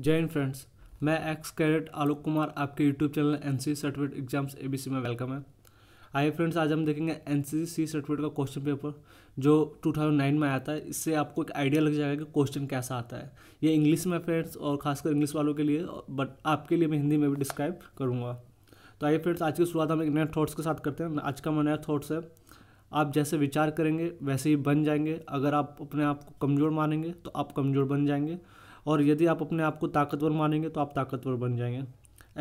जय हिंद फ्रेंड्स मैं ex cadet Alok Kumar आपके YouTube channel N C certificate exams C में वेलकम है आइए फ्रेंड्स आज हम देखेंगे एन सी सी सर्टिफिकेट का क्वेश्चन पेपर जो 2009 में आया था इससे आपको एक आइडिया लग जाएगा कि क्वेश्चन कैसा आता है ये इंग्लिश में फ्रेंड्स और खासकर इंग्लिश वालों के लिए बट आपके लिए मैं हिंदी में भी डिस्क्राइब करूँगा तो आइए फ्रेंड्स आज की शुरुआत हम एक नए थाट्स के साथ करते हैं आज का मैं नया थाट्स है आप जैसे विचार करेंगे वैसे ही बन जाएंगे अगर आप अपने आप को कमज़ोर मानेंगे तो आप कमज़ोर बन जाएंगे और यदि आप अपने आप को ताकतवर मानेंगे तो आप ताकतवर बन जाएंगे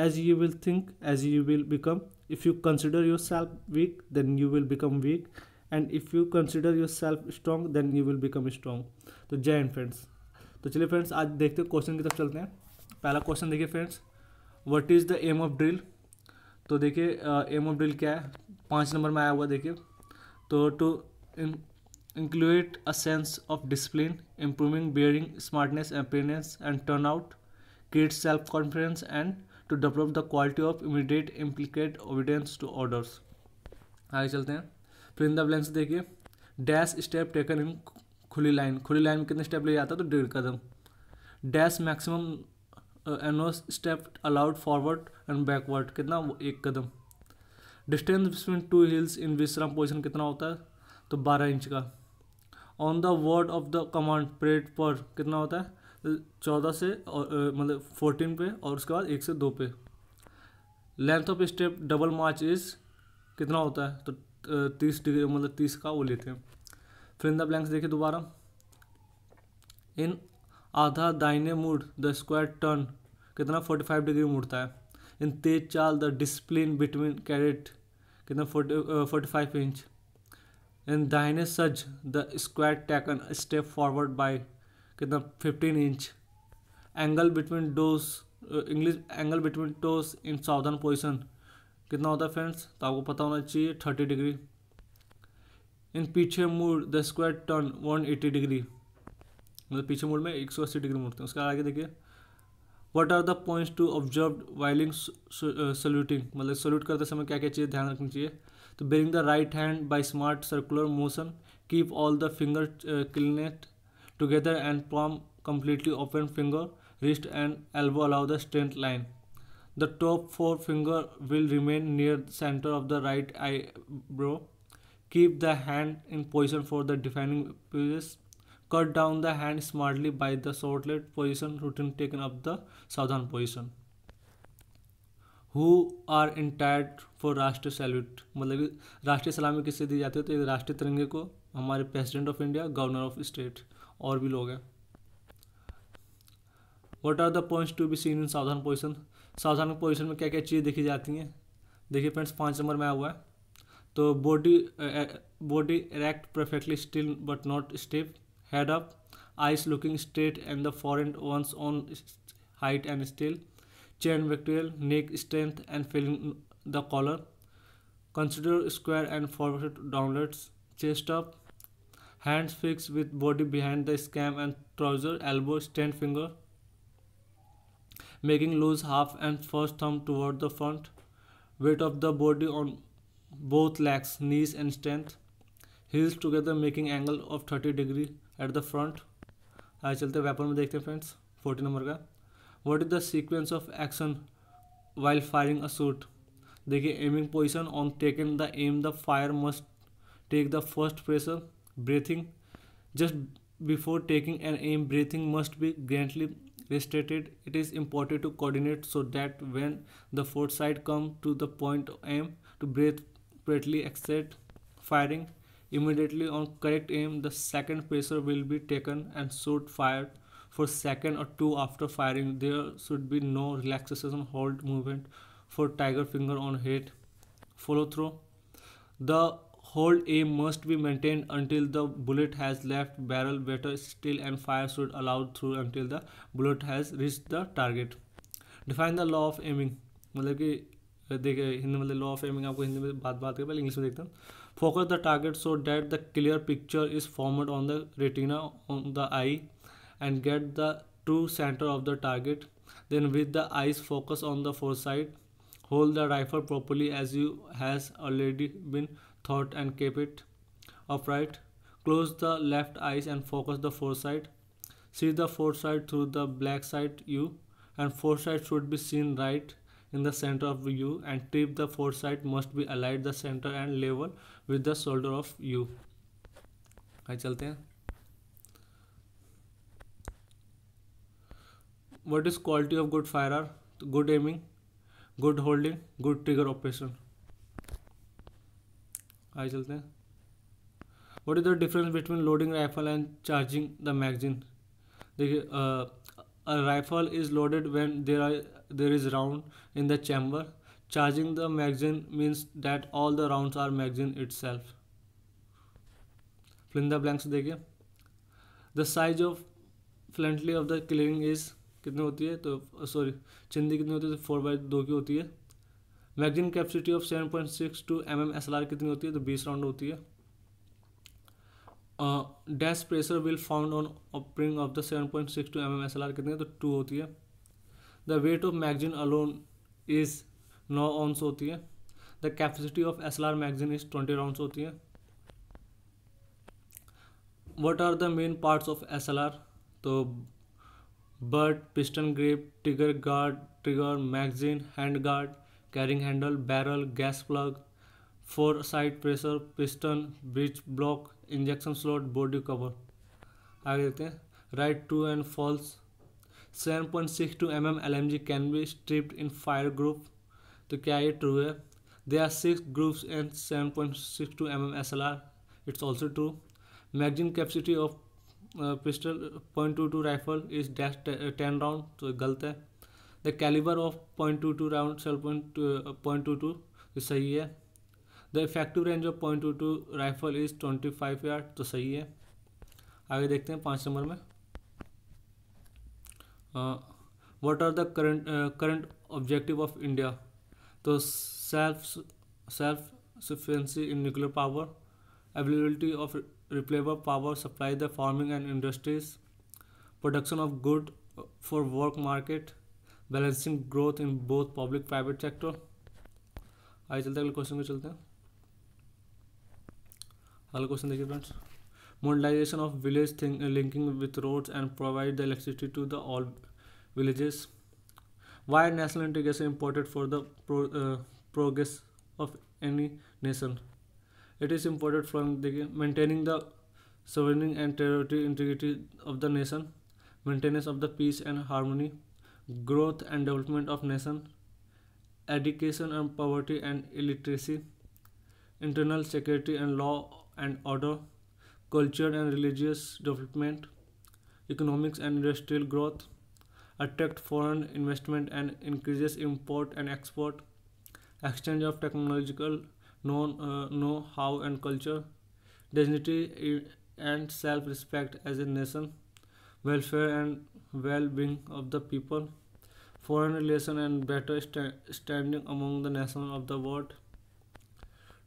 as you will think as you will become if you consider yourself weak then you will become weak and if you consider yourself strong then you will become strong तो जय and friends तो चलिए friends आज देखते हैं question की तरफ चलते हैं पहला क्वेश्चन देखिए friends what is the aim of drill तो देखिए एम ऑफ ड्रिल क्या है पाँच नंबर में आया हुआ देखिए तो to in include a sense of discipline improving bearing smartness एम्पियनेंस and turn out create self confidence and to develop the quality of immediate implicit obedience to orders आगे चलते हैं फिर इन द देखिए डैश स्टेप टेकन इन खुली line खुली line में कितने स्टेप ले जाता है तो डेढ़ कदम डैश मैक्सिमम एनो step allowed forward and backward कितना एक कदम distance between two heels in विश्राम पोजिशन कितना होता है तो बारह इंच का on the word of the command parade पर कितना होता है चौदह से और मतलब फोर्टीन पे और उसके बाद एक से दो पे length of step double march is कितना होता है तो तीस डिग्री मतलब तीस का वो लेते हैं फिर इन द ब्लैंक्स देखिए दोबारा इन आधा दाइने मूड द स्क्वायर टर्न कितना फोर्टी फाइव डिग्री मुड़ता है इन तेज चाल द डिसप्लिन बिटवीन कैरेट कितना forty forty five inch in Dine सज the square taken step forward forward कितना fifteen inch angle between toes English angle between toes in southern position कितना होता है फ्रेंड्स तो आपको पता होना चाहिए थर्टी डिग्री इन पीछे मूड the square turn one eighty degree मतलब पीछे मूड में एक सौ अस्सी डिग्री मुड़ते हैं उसके आगे देखिए what are the points to observe whiling saluting मतलब सल्यूट करते समय क्या क्या चीज़ ध्यान रखनी चाहिए bring the right hand by smart circular motion keep all the fingers uh, clenched together and palm completely open finger wrist and elbow allow the straight line the top four finger will remain near center of the right eyebrow keep the hand in position for the defining poses cut down the hand smartly by the short position routine taken up the southern position who are entitled for राष्ट्र salute मतलब राष्ट्रीय सलामी किससे दी जाती है तो राष्ट्रीय तिरंगे को हमारे president of India governor of state और भी लोग हैं what are the points to be seen in सावधान पोजिशन सावधान पोजिशन में क्या क्या चीज़ें देखी जाती हैं देखिए फ्रेंड्स पाँच नंबर में आया हुआ है तो body body erect perfectly still but not stiff head up eyes looking straight and the foreign once on height and still chain material, neck strength and filling the collar. Consider square and forward downwards, chest up, hands fixed with body behind the scam and trouser, elbow, stand finger, making loose half and first thumb toward the front, weight of the body on both legs, knees and strength, heels together making angle of 30 degree at the front. आज चलते weapon में देखते हैं friends 40 number का what is the sequence of action while firing a shot देखिए aiming position on taking the aim. The fire must take the first pressure breathing just before taking an aim. Breathing must be gently restricted it is important to coordinate so that when the fourth side come to the point aim to breathe properly except firing immediately on correct aim the second pressure will be taken and shot fired for second or two after firing. There should be no relaxation hold movement for tiger finger on hit, follow through. The hold aim must be maintained until the bullet has left barrel better still and fire should allow through until the bullet has reached the target. Define the law of aiming. मतलब कि देखिए हिंदी मतलब the of aiming आपको हिंदी में बात बात के पहले इंग्लिश में देखता हूँ focus and get the true center of the target. Then with the eyes focus on the foresight, hold the rifle properly as you has already been thought and keep it upright. Close the left eyes and focus the foresight. See the foresight through the black sight you and foresight should be seen right in the center of you and tip the foresight must be aligned the center and level with the shoulder of you. I what is quality of good firearm तो good aiming good holding good trigger operation आगे चलते हैं what is the difference between loading rifle and charging the magazine देखिए rifle is loaded when there are there is round in the chamber charging the magazine means that all the round are magazine itself fill the blanks देखिए the size of फ्लेंटली of the clearing is तो, कितनी होती है तो sorry चिंदी कितनी होती है तो फोर बाई दो की होती है magazine capacity of seven point six two M M S L R कितनी होती है तो बीस राउंड होती है dash pressure will found on opening of the seven point six two M M S L R कितनी है तो टू होती है the weight of magazine alone is नौ ऑन्स होती है the capacity of S L R magazine is twenty round होती है what are the main parts of S L R तो butt, piston grip, trigger guard, trigger, magazine, hand guard, carrying handle, barrel, gas plug, four side pressure, piston, breech block, injection slot, body cover. आगे देखते हैं false. 7.62 mm LMG can be stripped in fire group. Can be true? In fire group तो क्या ये true है they are six groups and seven point six pistol point two two rifle is dash ten round तो गलत है the calibre of point two two round cell point point two two सही है the effective range of point two two rifle is twenty five yard तो सही है आगे देखते हैं पाँच नंबर में what are the current current objective of India तो self self sufficiency in nuclear power availability of replayable power supply the farming and industries, production of good uh, for work market, balancing growth in both public private sector. आइए चलते हैं अगले question पे चलते हैं अगला question देखिए friends modernisation of village linking with roads and provide the electricity to the all villages why national integration important for the uh, progress of any nation it is important from the maintaining the sovereignty and territorial integrity of the nation, maintenance of the peace and harmony, growth and development of nation, education and poverty and illiteracy, internal security and law and order, culture and religious development, economics and industrial growth, attract foreign investment and increases import and export, exchange of technological know, uh, know how and culture, dignity and self-respect as a nation, welfare and well-being of the people, foreign relations and better st standing among the nations of the world.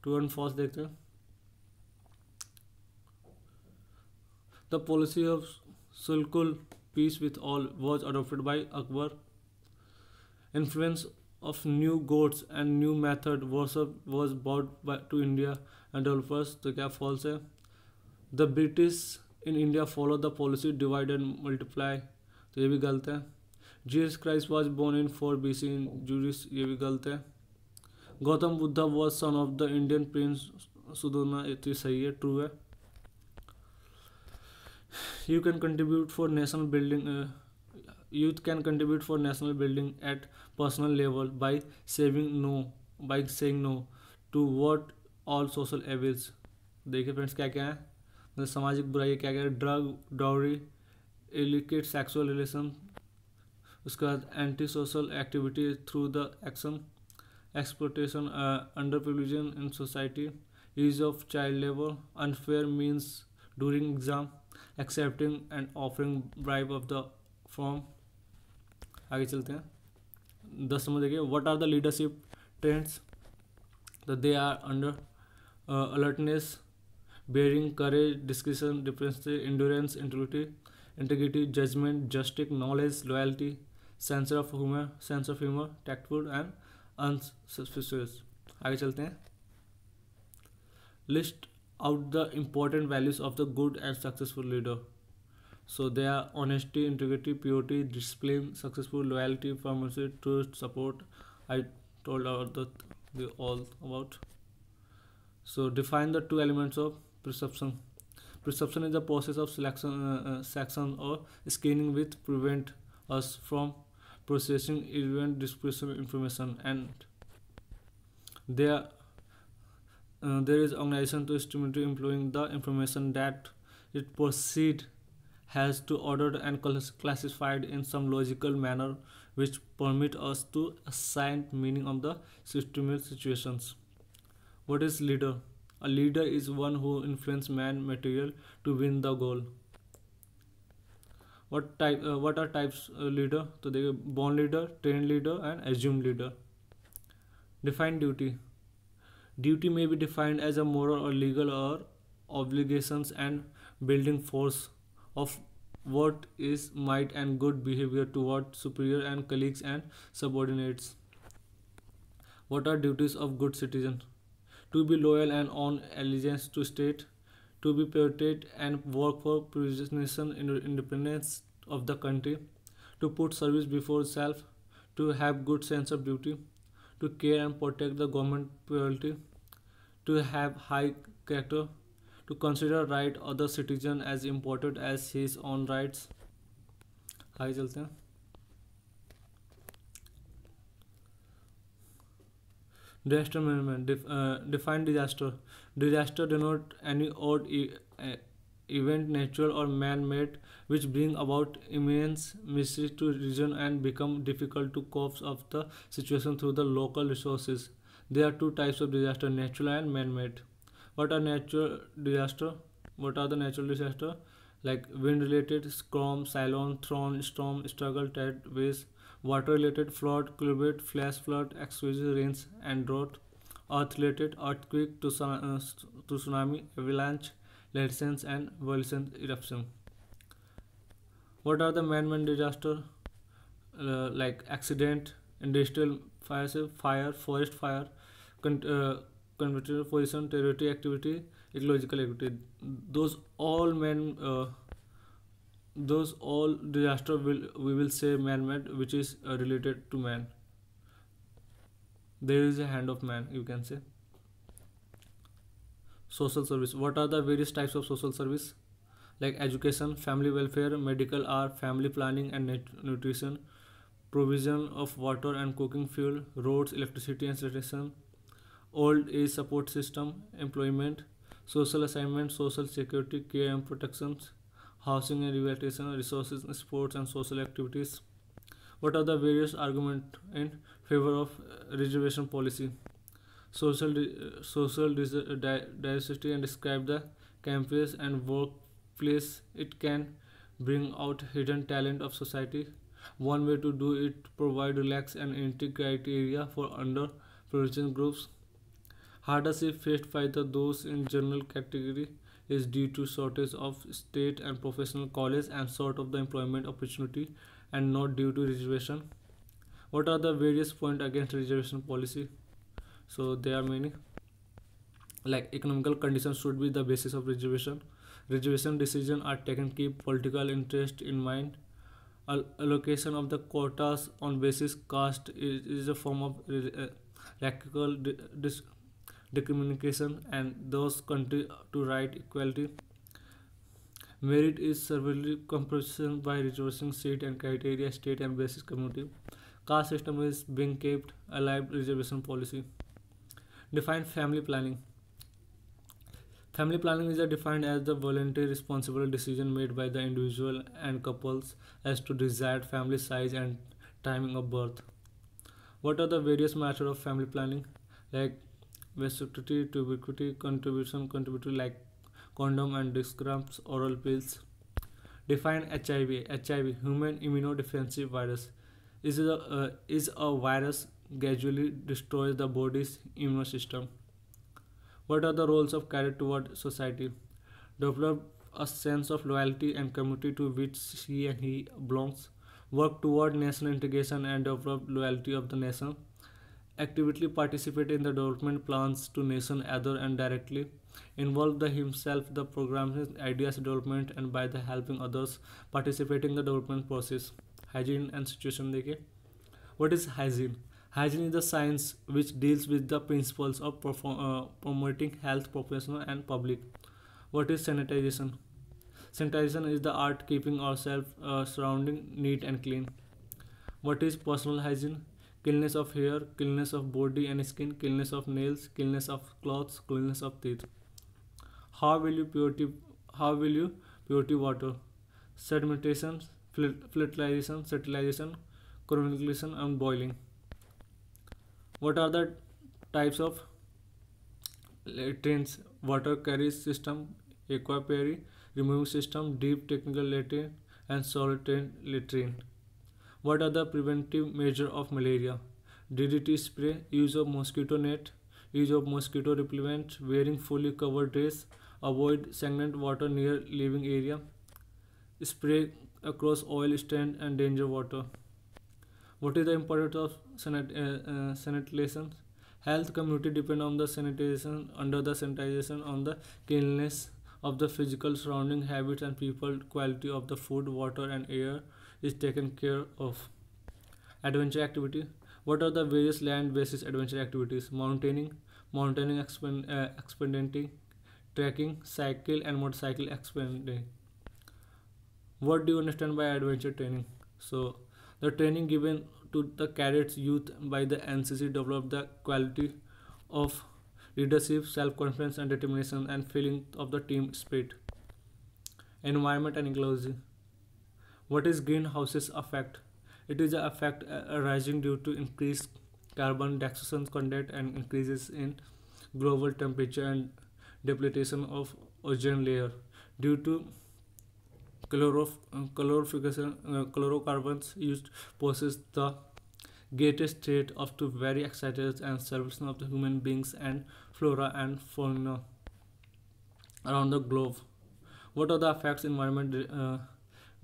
True and false The policy of Sulkul peace with all was adopted by Akbar. Influence of new goats and new method was, was brought by, to India and developers तो क्या false है the British in India follow the policy divide and multiply तो ये भी गलत है Jesus Christ was born in four B C in जूरिस ये भी गलत है Gautam Buddha was son of the Indian prince Suddhodana ये तो सही है ट्रू है you can contribute for national building youth can contribute for national building at personal level by saving no by saying no to what all social evils देखिए friends क्या क्या है मतलब सामाजिक बुराई क्या क्या है drug dowry illicit sexual relation उसके बाद anti social activity through the action exportation under pollution in society use of child labour unfair means during exam accepting and offering bribe of the form आगे चलते हैं दस नंबर देखिए what are the leadership trends तो they are under alertness bearing courage description difference endurance integrity integrity judgement justice knowledge loyalty sense of humour sense of humour tactful and unsuspicious आगे चलते हैं list out the important values of the good and successful leader so they are honesty integrity purity discipline successful loyalty firmness, trust support i told about that. we all about so define the two elements of perception perception is the process of selection uh, uh selection or scanning which prevent us from processing event dispersive information and there uh, there is organization to stimulate employing the information that it proceed has to ordered and classified in some logical manner which permit us to assign meaning of the systemic situations. What is leader? A leader is one who influence man material to win the goal. What type? Uh, what are types uh, leader? So they born leader, trained leader, and assumed leader. Define duty. Duty may be defined as a moral or legal or obligations and building force of what is might and good behavior toward superior and colleagues and subordinates what are duties of good citizen to be loyal and on allegiance to state to be patriotic and work for preservation in independence of the country to put service before self to have good sense of duty to care and protect the government property. to have high character to consider right other citizen as important as his own rights आगे चलते disaster management uh, define disaster disaster denote any odd event natural or man-made which bring about immense misery to region and become difficult to cope of the situation through the local resources there are two types of disaster natural and man-made what are natural disaster what are the natural disaster like wind related storm cyclone thorn storm struggle tide waves water related flood climate flash flood excessive rains and drought earth related earthquake to uh, tsunami avalanche landslides and volcanic eruption what are the man-made disaster uh, like accident industrial fire, fire forest fire uh, conventional position, territory, activity, ecological activity. Those all man, uh, those all disaster will we will say man-made, which is uh, related to man. There is a hand of man, you can say. Social service. What are the various types of social service? Like education, family welfare, medical or family planning and nutrition, provision of water and cooking fuel, roads, electricity and sanitation, old age support system employment social assignment social security care and protections housing and rehabilitation resources sports and social activities what are the various argument in favor of uh, reservation policy social uh, social uh, diversity and describe the campus and workplace it can bring out hidden talent of society one way to do it provide relaxed and integrated area for underprivileged groups Hardship faced by the those in general category is due to shortage of state and professional college and sort of the employment opportunity and not due to reservation. What are the various points against reservation policy? So there are many. Like economical conditions should be the basis of reservation. Reservation decisions are taken keep political interest in mind. allocation of the quotas on basis caste is, is a form of uh, radical dis the and those country to right equality. Merit is severely compression by resourcing seat and criteria, state and basis community. Caste system is being kept alive reservation policy. Define family planning. Family planning is defined as the voluntary responsible decision made by the individual and couples as to desired family size and timing of birth. What are the various methods of family planning? Like vasectomy, tuberculosis, contribution, contributory like condom and discramps, oral pills. Define HIV. HIV, human immunodeficiency virus, is a, uh, is a virus gradually destroys the body's immune system. What are the roles of carrot toward society? Develop a sense of loyalty and community to which she and he belongs. Work toward national integration and develop loyalty of the nation actively participate in the development plans to nation either and directly involve the himself the program's ideas development and by the helping others participating the development process hygiene and situation देखिए what is hygiene hygiene is the science which deals with the principles of perform, uh, promoting health professional and public what is sanitization sanitization is the art keeping ourselves uh, surrounding neat and clean what is personal hygiene Cleanliness of hair, cleanliness of body and skin, cleanliness of nails, cleanliness of clothes, cleanliness of teeth. How will you purity how will you purity water? Sedimentation, fertilization, fertilization, chlorination, and boiling. What are the types of latrines? Water carriage system, aqua aquapory, removing system, deep technical latrine and solid latrine. What are the preventive measures of malaria? DDT spray, use of mosquito net, use of mosquito repellent, wearing fully covered dress, avoid stagnant water near living area, spray across oil stand and danger water. What is the importance of sanit uh, uh, sanitation? Health community depend on the sanitation under the sanitization on the cleanliness of the physical surrounding habits and people quality of the food, water and air is taken care of. Adventure activity. What are the various land-based adventure activities? Mountaineering, mountaineering expend, uh, trekking, cycle and motorcycle expediting. What do you understand by adventure training? So the training given to the cadets youth by the NCC developed the quality of leadership, self-confidence and determination and feeling of the team spirit. Environment and ecology. What is greenhouses effect? It is an effect uh, arising due to increased carbon dioxide content and increases in global temperature and depletion of ozone layer due to chlorof uh, chlorofluorocarbons uh, used poses the greatest threat of to very excited and salvation of the human beings and flora and fauna around the globe. What are the effects environment uh,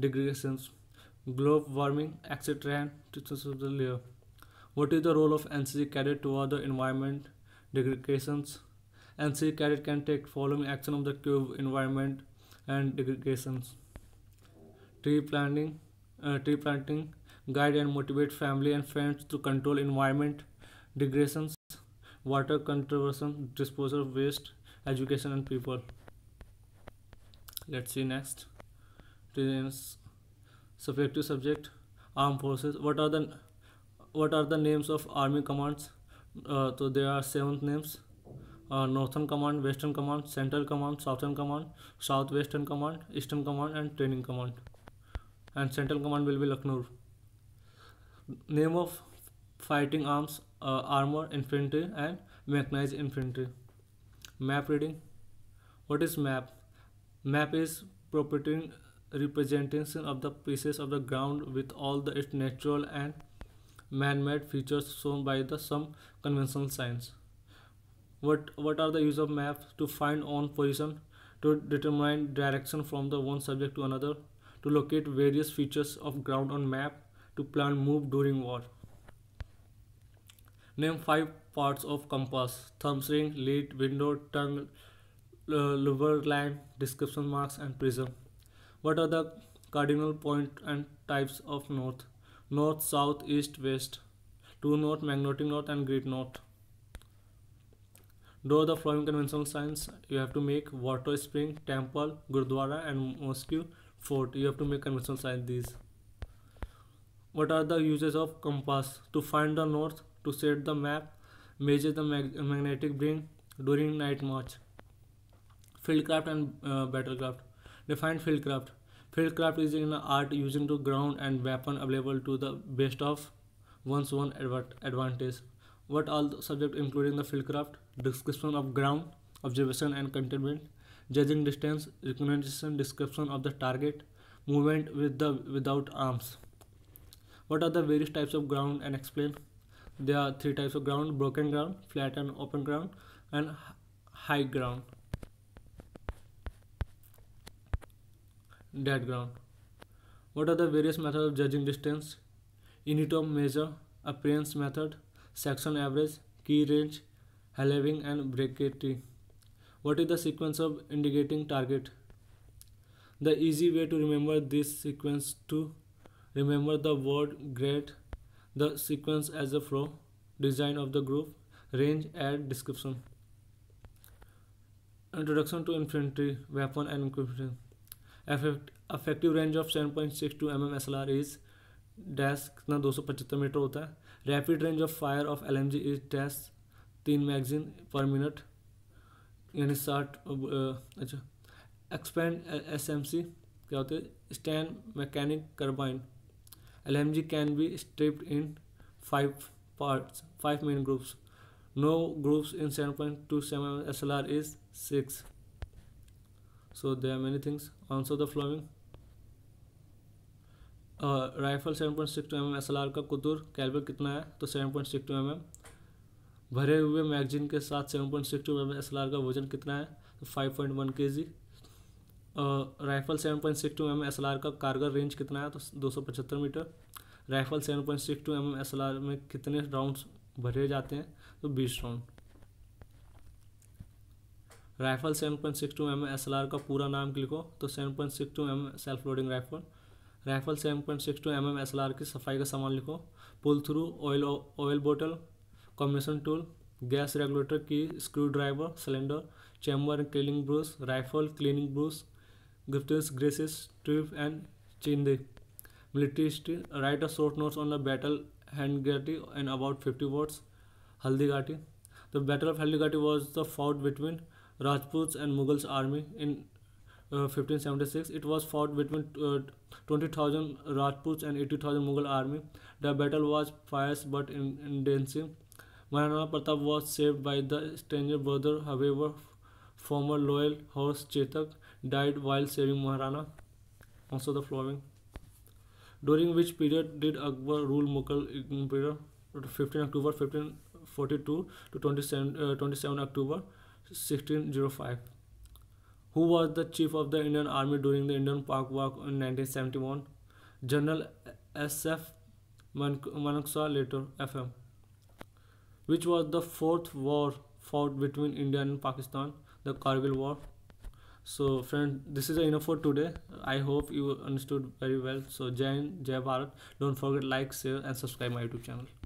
degradations, global warming, etc. and of the layer. What is the role of NCC cadet toward the environment degradations? NCC cadet can take following action of the cube environment and degradations. Tree planting, uh, tree planting, guide and motivate family and friends to control environment degradations, water conservation, disposal of waste, education and people. Let's see next subjective subject armed forces what are the what are the names of army commands uh, so there are seven names uh, northern command western command central command southern command southwestern command eastern command and training command and central command will be lucknow name of fighting arms uh, armor infantry and mechanized infantry map reading what is map map is property representation of the pieces of the ground with all the its natural and man-made features shown by the some conventional signs. What what are the use of maps to find own position, to determine direction from the one subject to another, to locate various features of ground on map, to plan move during war. Name five parts of compass: thumb ring, lead, window, tongue, uh, lever line, description marks, and prism. What are the cardinal point and types of north? North, south, east, west. True north, magnetic north and great north. Draw the following conventional signs you have to make water spring, temple, gurdwara and mosque, fort. You have to make conventional signs these. What are the uses of compass? To find the north, to set the map, measure the mag magnetic bring during night march fieldcraft and uh, battlecraft Define fieldcraft. Fieldcraft is an art using the ground and weapon available to the best of one's own advantage. What all the subject including the fieldcraft, description of ground, observation and containment, judging distance, recognition, description of the target, movement with the without arms. What are the various types of ground and explain? There are three types of ground, broken ground, flat and open ground, and high ground. dead ground. What are the various methods of judging distance? Unit of measure, appearance method, section average, key range, halving and bracketing. What is the sequence of indicating target? The easy way to remember this sequence to remember the word grade, the sequence as a flow, design of the group, range and description. Introduction to Infantry, Weapon and Equipment effective range of seven point six two M M S L R is dash कितना दो सौ पचहत्तर metre होता है rapid range of fire of L M G is dash तीन magazine पर minute यानी साठ अच्छा एक्सपैंड एस एम सी क्या होते हैं stand mechanic carbine L M G can be stripped in five parts five main groups in seven point two seven S L R is six so there are many things answer the following rifle seven point six two M M S L R का कुतुर calibre कितना है तो seven point six two M M भरे हुए magazine के साथ seven point six two M S L R का वजन कितना है तो five point one K G rifle seven point six two M S L R का कारगर रेंज कितना है तो दो सौ पचहत्तर metre rifle seven point six two M M S L R में कितने राउंड्स भरे जाते हैं तो बीस round rifle 7.62 point six two M S L R का पूरा नाम लिखो तो 7.62 point six two M self loading rifle rifle 7.62 point six two M M S L R की सफाई का सामान लिखो pull through oil oil bottle combination tool gas regulator की screwdriver cylinder chamber cleaning brush rifle cleaning brush गिफ्टिस ग्रेसिस ट्रिप and चिंदी military history write a short notes on the battle हैंड घाटी and about fifty words Haldi Ghati the battle of Haldi Ghati was the fought between Rajputs and Mughals army in uh, 1576. It was fought between uh, 20,000 Rajputs and 80,000 Mughal army. The battle was fierce but intense. Maharana Pratap was saved by the stranger brother. However, former loyal horse Chetak died while saving Maharana. Also the following. During which period did Akbar rule Mughal Empire? 15 October 1542 to 27, uh, 27 October 1605 who was the chief of the Indian Army during the Indian Pak War in 1971? General S.F. Manaksar, later F.M. Which was the fourth war fought between India and Pakistan, the Kargil War. So, friend, this is enough for today. I hope you understood very well. So, Jain, Jai Bharat. Don't forget like, share, and subscribe my YouTube channel.